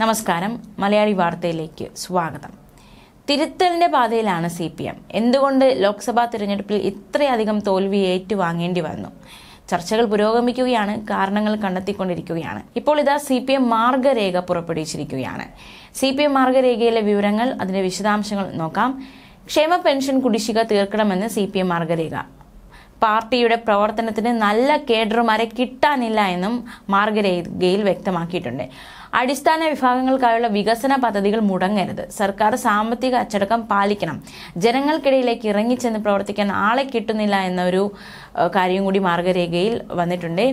നമസ്കാരം മലയാളി വാർത്തയിലേക്ക് സ്വാഗതം തിരുത്തലിന്റെ പാതയിലാണ് സി പി എം എന്തുകൊണ്ട് ലോക്സഭാ തിരഞ്ഞെടുപ്പിൽ ഇത്രയധികം തോൽവി ഏറ്റുവാങ്ങേണ്ടി വന്നു ചർച്ചകൾ പുരോഗമിക്കുകയാണ് കാരണങ്ങൾ കണ്ടെത്തിക്കൊണ്ടിരിക്കുകയാണ് ഇപ്പോൾ ഇതാ സി പി എം മാർഗരേഖ പുറപ്പെടുവിച്ചിരിക്കുകയാണ് സി പി എം മാർഗരേഖയിലെ വിവരങ്ങൾ അതിന്റെ വിശദാംശങ്ങൾ നോക്കാം ക്ഷേമ പെൻഷൻ കുടിശ്ശിക തീർക്കണമെന്ന് സി പി എം മാർഗരേഖ പാർട്ടിയുടെ പ്രവർത്തനത്തിന് നല്ല കേഡറുമാരെ കിട്ടാനില്ല എന്നും മാർഗരേഖയിൽ വ്യക്തമാക്കിയിട്ടുണ്ട് അടിസ്ഥാന വിഭാഗങ്ങൾക്കായുള്ള വികസന പദ്ധതികൾ മുടങ്ങരുത് സർക്കാർ സാമ്പത്തിക അച്ചടക്കം പാലിക്കണം ജനങ്ങൾക്കിടയിലേക്ക് ഇറങ്ങിച്ചെന്ന് പ്രവർത്തിക്കാൻ ആളെ കിട്ടുന്നില്ല എന്നൊരു കാര്യം കൂടി മാർഗരേഖയിൽ വന്നിട്ടുണ്ട്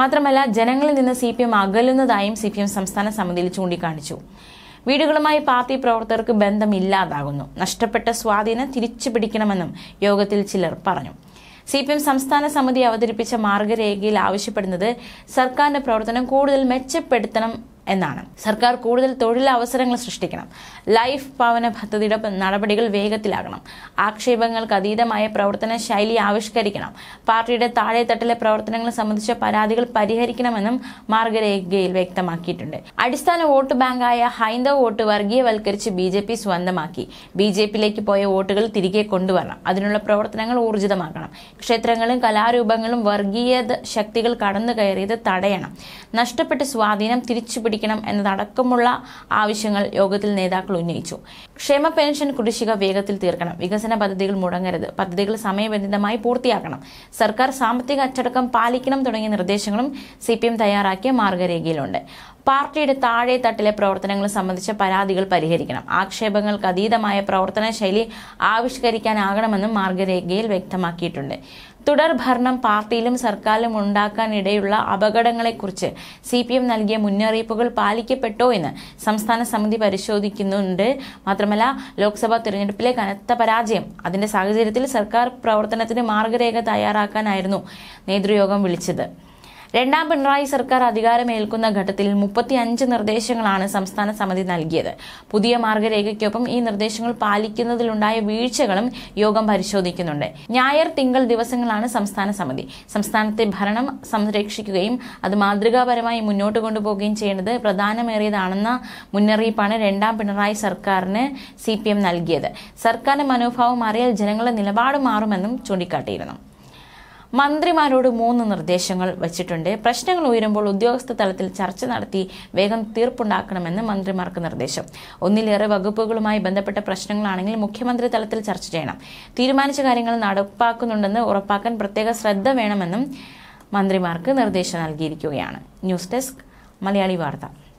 മാത്രമല്ല ജനങ്ങളിൽ നിന്ന് സി പി എം അകലുന്നതായും സി പി എം സംസ്ഥാന സമിതിയിൽ ചൂണ്ടിക്കാണിച്ചു വീടുകളുമായി പാർട്ടി പ്രവർത്തകർക്ക് ബന്ധമില്ലാതാകുന്നു നഷ്ടപ്പെട്ട സ്വാധീനം തിരിച്ചു പിടിക്കണമെന്നും യോഗത്തിൽ ചിലർ പറഞ്ഞു സി പി എം സംസ്ഥാന സമിതി അവതരിപ്പിച്ച മാർഗരേഖയിൽ ആവശ്യപ്പെടുന്നത് സർക്കാരിന്റെ പ്രവർത്തനം കൂടുതൽ മെച്ചപ്പെടുത്തണം എന്നാണ് സർക്കാർ കൂടുതൽ തൊഴിലവസരങ്ങൾ സൃഷ്ടിക്കണം ലൈഫ് ഭവന പദ്ധതിയുടെ നടപടികൾ വേഗത്തിലാകണം ആക്ഷേപങ്ങൾക്ക് അതീതമായ പ്രവർത്തന ശൈലി ആവിഷ്കരിക്കണം പാർട്ടിയുടെ താഴെത്തട്ടിലെ പ്രവർത്തനങ്ങൾ സംബന്ധിച്ച പരാതികൾ പരിഹരിക്കണമെന്നും മാർഗരേഖയിൽ വ്യക്തമാക്കിയിട്ടുണ്ട് അടിസ്ഥാന വോട്ട് ബാങ്കായ ഹൈന്ദവ വോട്ട് വർഗീയവൽക്കരിച്ച് ബി ജെ പി സ്വന്തമാക്കി ബി ജെ പിയിലേക്ക് പോയ വോട്ടുകൾ തിരികെ കൊണ്ടുവരണം അതിനുള്ള പ്രവർത്തനങ്ങൾ ഊർജിതമാക്കണം ക്ഷേത്രങ്ങളും കലാരൂപങ്ങളും വർഗീയ ശക്തികൾ കടന്നു കയറിയത് തടയണം നഷ്ടപ്പെട്ട സ്വാധീനം തിരിച്ചു പിടിക്കണം എന്നതടക്കമുള്ള ആവശ്യങ്ങൾ യോഗത്തിൽ നേതാക്കൾ ഉന്നയിച്ചു ക്ഷേമ പെൻഷൻ കുടിശ്ശിക വേഗത്തിൽ തീർക്കണം വികസന പദ്ധതികൾ മുടങ്ങരുത് പദ്ധതികൾ സമയബന്ധിതമായി പൂർത്തിയാക്കണം സർക്കാർ സാമ്പത്തിക അച്ചടക്കം പാലിക്കണം തുടങ്ങിയ നിർദ്ദേശങ്ങളും സി തയ്യാറാക്കിയ മാർഗരേഖയിലുണ്ട് പാർട്ടിയുടെ താഴെ തട്ടിലെ പ്രവർത്തനങ്ങൾ സംബന്ധിച്ച പരാതികൾ പരിഹരിക്കണം ആക്ഷേപങ്ങൾക്ക് അതീതമായ പ്രവർത്തന ശൈലി ആവിഷ്കരിക്കാനാകണമെന്നും മാർഗരേഖയിൽ വ്യക്തമാക്കിയിട്ടുണ്ട് തുടർ ഭരണം പാർട്ടിയിലും സർക്കാരിലും ഉണ്ടാക്കാനിടയുള്ള അപകടങ്ങളെക്കുറിച്ച് സി പി എം നൽകിയ മുന്നറിയിപ്പുകൾ പാലിക്കപ്പെട്ടോ എന്ന് സംസ്ഥാന സമിതി പരിശോധിക്കുന്നുണ്ട് മാത്രമല്ല ലോക്സഭാ തിരഞ്ഞെടുപ്പിലെ കനത്ത പരാജയം അതിന്റെ സാഹചര്യത്തിൽ സർക്കാർ പ്രവർത്തനത്തിന് മാർഗരേഖ തയ്യാറാക്കാനായിരുന്നു നേതൃയോഗം വിളിച്ചത് രണ്ടാം പിണറായി സർക്കാർ അധികാരമേൽക്കുന്ന ഘട്ടത്തിൽ മുപ്പത്തി അഞ്ച് നിർദ്ദേശങ്ങളാണ് സംസ്ഥാന സമിതി നൽകിയത് പുതിയ മാർഗരേഖയ്ക്കൊപ്പം ഈ നിർദ്ദേശങ്ങൾ പാലിക്കുന്നതിലുണ്ടായ വീഴ്ചകളും യോഗം പരിശോധിക്കുന്നുണ്ട് ഞായർ തിങ്കൾ ദിവസങ്ങളാണ് സംസ്ഥാന സമിതി സംസ്ഥാനത്തെ ഭരണം സംരക്ഷിക്കുകയും അത് മാതൃകാപരമായി മുന്നോട്ട് കൊണ്ടുപോകുകയും ചെയ്യേണ്ടത് പ്രധാനമേറിയതാണെന്ന മുന്നറിയിപ്പാണ് രണ്ടാം പിണറായി സർക്കാരിന് സി പി എം നൽകിയത് സർക്കാരിന്റെ മനോഭാവം മാറിയാൽ ജനങ്ങളുടെ നിലപാട് മാറുമെന്നും ചൂണ്ടിക്കാട്ടിയിരുന്നു മന്ത്രിമാരോട് മൂന്ന് നിർദ്ദേശങ്ങൾ വച്ചിട്ടുണ്ട് പ്രശ്നങ്ങൾ ഉയരുമ്പോൾ ഉദ്യോഗസ്ഥ തലത്തിൽ ചർച്ച നടത്തി വേഗം തീർപ്പുണ്ടാക്കണമെന്ന് മന്ത്രിമാർക്ക് നിർദ്ദേശം ഒന്നിലേറെ വകുപ്പുകളുമായി ബന്ധപ്പെട്ട പ്രശ്നങ്ങളാണെങ്കിൽ മുഖ്യമന്ത്രി തലത്തിൽ ചർച്ച ചെയ്യണം തീരുമാനിച്ച കാര്യങ്ങൾ നടപ്പാക്കുന്നുണ്ടെന്ന് ഉറപ്പാക്കാൻ പ്രത്യേക ശ്രദ്ധ വേണമെന്നും മന്ത്രിമാർക്ക് നിർദ്ദേശം നൽകിയിരിക്കുകയാണ് ന്യൂസ് ഡെസ്ക് മലയാളി വാർത്ത